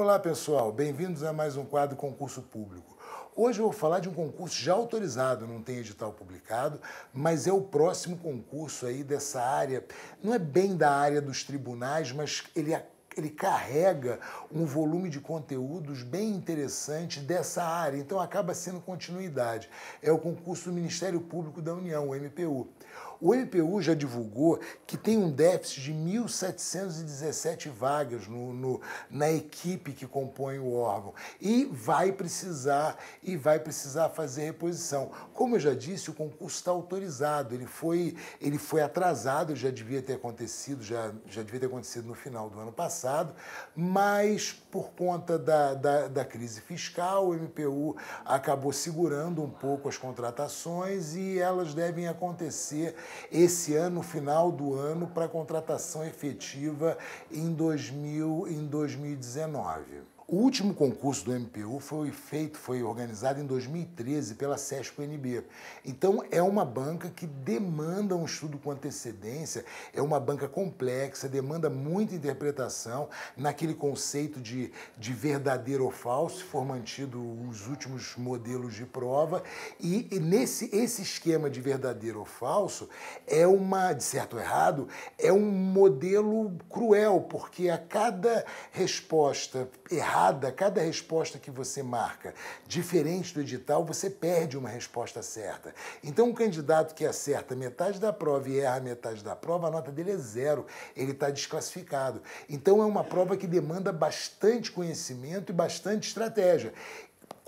Olá pessoal, bem-vindos a mais um quadro Concurso Público. Hoje eu vou falar de um concurso já autorizado, não tem edital publicado, mas é o próximo concurso aí dessa área. Não é bem da área dos tribunais, mas ele ele carrega um volume de conteúdos bem interessante dessa área, então acaba sendo continuidade. É o concurso do Ministério Público da União, o MPU. O MPU já divulgou que tem um déficit de 1.717 vagas no, no, na equipe que compõe o órgão e vai precisar e vai precisar fazer reposição. Como eu já disse, o concurso está autorizado, ele foi, ele foi atrasado, já devia ter acontecido, já, já devia ter acontecido no final do ano passado, mas por conta da, da, da crise fiscal, o MPU acabou segurando um pouco as contratações e elas devem acontecer esse ano, final do ano, para contratação efetiva em, 2000, em 2019. O último concurso do MPU foi feito, foi organizado em 2013 pela CESP-UNB. Então é uma banca que demanda um estudo com antecedência, é uma banca complexa, demanda muita interpretação naquele conceito de, de verdadeiro ou falso, se for mantido os últimos modelos de prova. E, e nesse esse esquema de verdadeiro ou falso é uma, de certo ou errado, é um modelo cruel, porque a cada resposta errada errada, cada resposta que você marca diferente do edital, você perde uma resposta certa. Então, um candidato que acerta metade da prova e erra metade da prova, a nota dele é zero, ele está desclassificado. Então, é uma prova que demanda bastante conhecimento e bastante estratégia.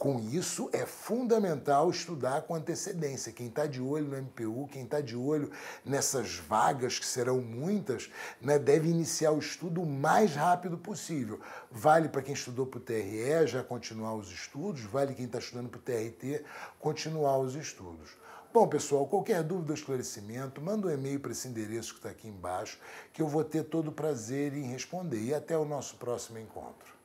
Com isso, é fundamental estudar com antecedência. Quem está de olho no MPU, quem está de olho nessas vagas, que serão muitas, né, deve iniciar o estudo o mais rápido possível. Vale para quem estudou para o TRE, já continuar os estudos, vale quem está estudando para o TRT, continuar os estudos. Bom, pessoal, qualquer dúvida ou esclarecimento, manda um e-mail para esse endereço que está aqui embaixo, que eu vou ter todo o prazer em responder. E até o nosso próximo encontro.